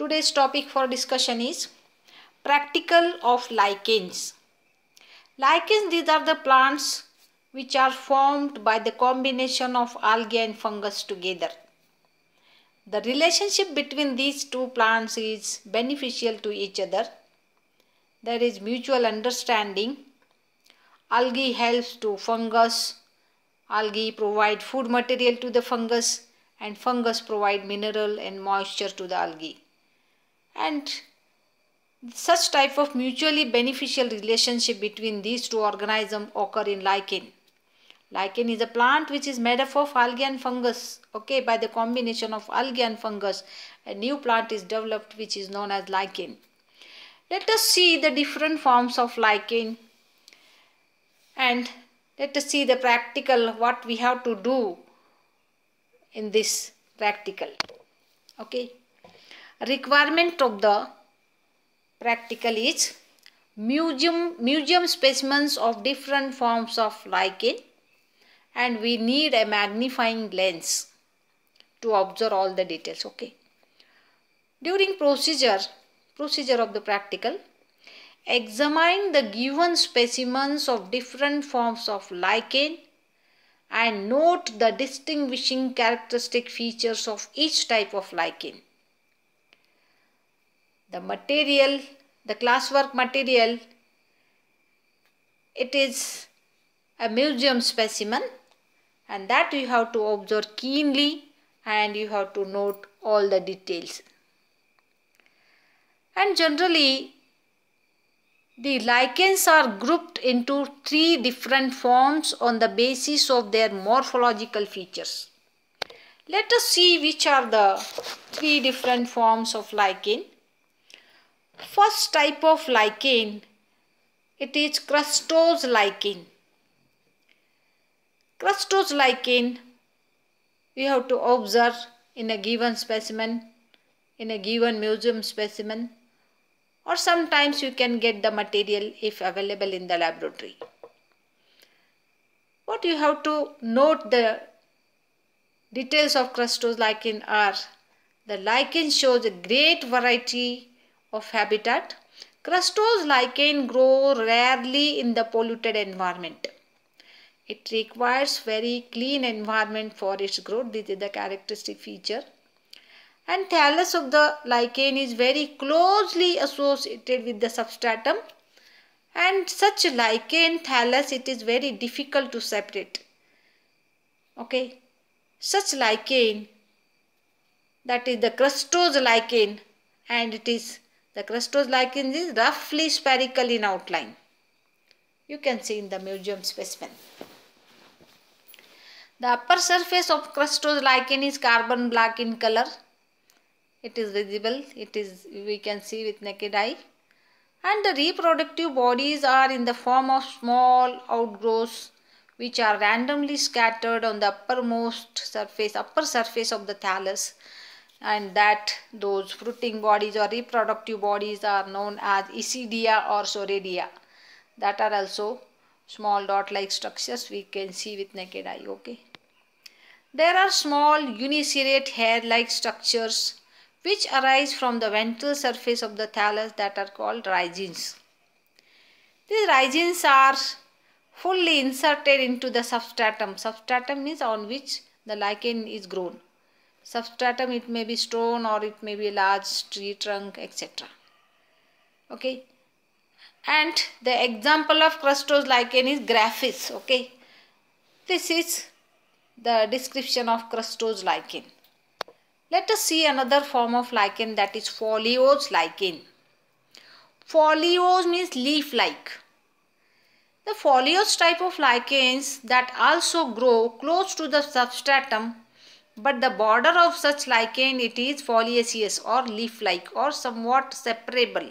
Today's topic for discussion is practical of lichens. Lichens, these are the plants which are formed by the combination of algae and fungus together. The relationship between these two plants is beneficial to each other. There is mutual understanding. Algae helps to fungus. Algae provide food material to the fungus and fungus provide mineral and moisture to the algae and such type of mutually beneficial relationship between these two organisms occur in lichen. Lichen is a plant which is made up of algae and fungus. Okay, by the combination of algae and fungus, a new plant is developed which is known as lichen. Let us see the different forms of lichen and let us see the practical what we have to do in this practical. Okay requirement of the practical is museum museum specimens of different forms of lichen and we need a magnifying lens to observe all the details okay during procedure procedure of the practical examine the given specimens of different forms of lichen and note the distinguishing characteristic features of each type of lichen the material, the classwork material, it is a museum specimen and that you have to observe keenly and you have to note all the details. And generally, the lichens are grouped into three different forms on the basis of their morphological features. Let us see which are the three different forms of lichen. First type of lichen, it is crustose lichen. Crustose lichen, we have to observe in a given specimen, in a given museum specimen or sometimes you can get the material if available in the laboratory. What you have to note the details of crustose lichen are the lichen shows a great variety of habitat, crustose lichen grow rarely in the polluted environment. It requires very clean environment for its growth. This is the characteristic feature. And thallus of the lichen is very closely associated with the substratum. And such lichen thallus, it is very difficult to separate. Okay. Such lichen, that is the crustose lichen, and it is the crustose lichen is roughly spherical in outline. You can see in the museum specimen. The upper surface of crustose lichen is carbon black in color. It is visible. It is we can see with naked eye. And the reproductive bodies are in the form of small outgrowths which are randomly scattered on the uppermost surface, upper surface of the thallus and that those fruiting bodies or reproductive bodies are known as isidia or soredia that are also small dot like structures we can see with naked eye okay there are small uniserate hair like structures which arise from the ventral surface of the thallus that are called rhizines these rhizines are fully inserted into the substratum substratum means on which the lichen is grown substratum it may be stone or it may be a large tree trunk etc okay and the example of crustose lichen is graphis okay this is the description of crustose lichen. let us see another form of lichen that is foliose lichen foliose means leaf like the foliose type of lichens that also grow close to the substratum but the border of such lichen it is foliaceous or leaf-like or somewhat separable.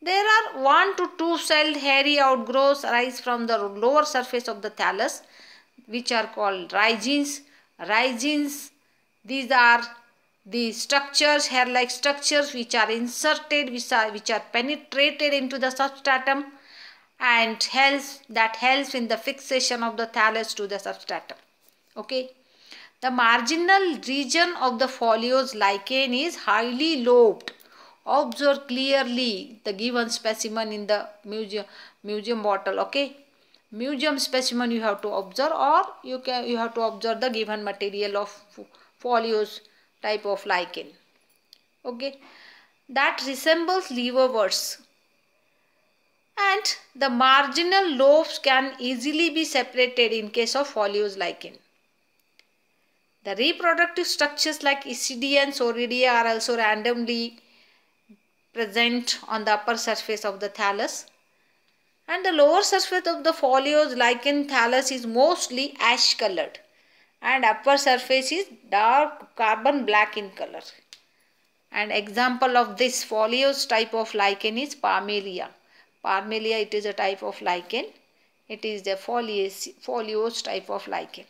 There are 1 to 2 celled hairy outgrowths arise from the lower surface of the thallus which are called rhizines. Rhizines, these are the structures, hair-like structures which are inserted, which are, which are penetrated into the substratum and helps that helps in the fixation of the thallus to the substratum. Okay. The marginal region of the foliose lichen is highly lobed. Observe clearly the given specimen in the museum, museum bottle. Okay. Museum specimen you have to observe or you, can, you have to observe the given material of foliose type of lichen. Okay. That resembles liverworts, and the marginal lobes can easily be separated in case of foliose lichen. The reproductive structures like isidia and soridia are also randomly present on the upper surface of the thallus. And the lower surface of the folios lichen thallus is mostly ash colored and upper surface is dark carbon black in color. An example of this foliose type of lichen is Parmelia. Parmelia it is a type of lichen. It is the foliose type of lichen.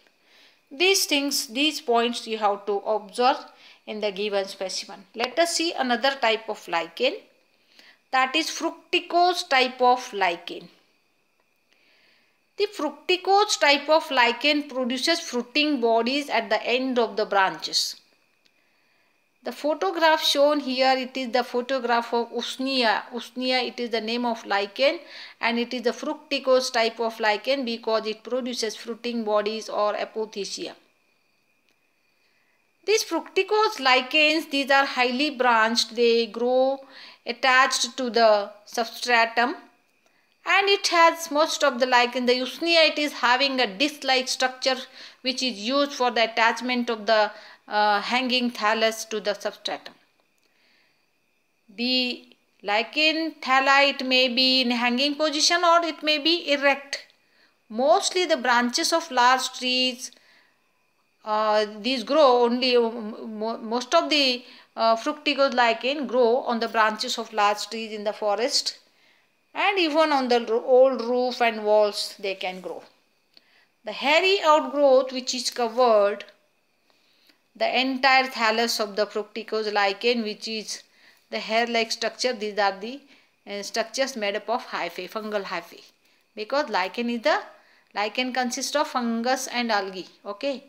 These things, these points you have to observe in the given specimen. Let us see another type of lichen that is fructicose type of lichen. The fructicose type of lichen produces fruiting bodies at the end of the branches. The photograph shown here, it is the photograph of Usnia. Usnia it is the name of lichen and it is the fructicose type of lichen because it produces fruiting bodies or apothecia. These fructicose lichens, these are highly branched. They grow attached to the substratum and it has most of the lichen. The Usnia it is having a disc-like structure which is used for the attachment of the uh, hanging thallus to the substratum. The lichen thallite may be in hanging position or it may be erect. Mostly the branches of large trees uh, these grow only most of the uh, lichen grow on the branches of large trees in the forest and even on the old roof and walls they can grow. The hairy outgrowth which is covered the entire thallus of the fructose lichen which is the hair like structure these are the uh, structures made up of hyphae fungal hyphae because lichen is the lichen consists of fungus and algae okay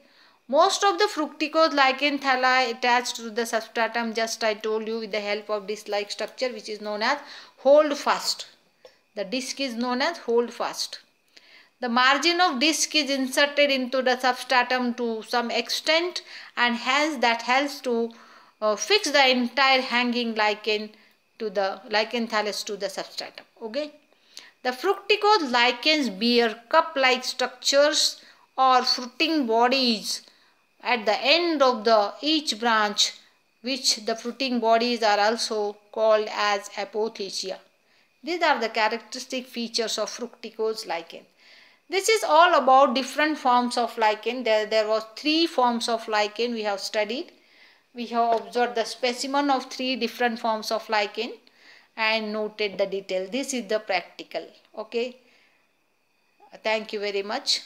most of the fructose lichen thalli attached to the substratum just i told you with the help of this like structure which is known as holdfast the disc is known as holdfast the margin of disc is inserted into the substratum to some extent and hence that helps to uh, fix the entire hanging lichen to the lichen thallus to the substratum. Okay. The fructicose lichens bear cup-like structures or fruiting bodies at the end of the each branch which the fruiting bodies are also called as apothecia. These are the characteristic features of fructicose lichen. This is all about different forms of lichen. There, there was three forms of lichen we have studied. We have observed the specimen of three different forms of lichen and noted the detail. This is the practical. Okay. Thank you very much.